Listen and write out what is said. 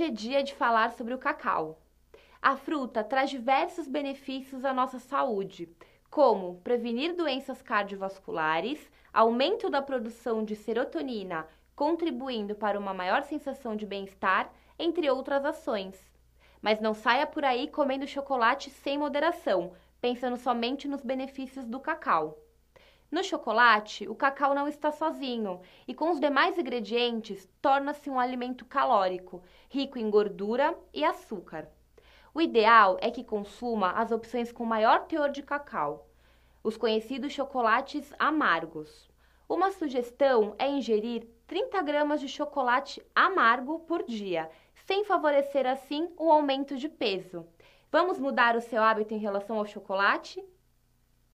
hoje é dia de falar sobre o cacau. A fruta traz diversos benefícios à nossa saúde, como prevenir doenças cardiovasculares, aumento da produção de serotonina, contribuindo para uma maior sensação de bem-estar, entre outras ações. Mas não saia por aí comendo chocolate sem moderação, pensando somente nos benefícios do cacau. No chocolate, o cacau não está sozinho e, com os demais ingredientes, torna-se um alimento calórico, rico em gordura e açúcar. O ideal é que consuma as opções com maior teor de cacau, os conhecidos chocolates amargos. Uma sugestão é ingerir 30 gramas de chocolate amargo por dia, sem favorecer assim o aumento de peso. Vamos mudar o seu hábito em relação ao chocolate?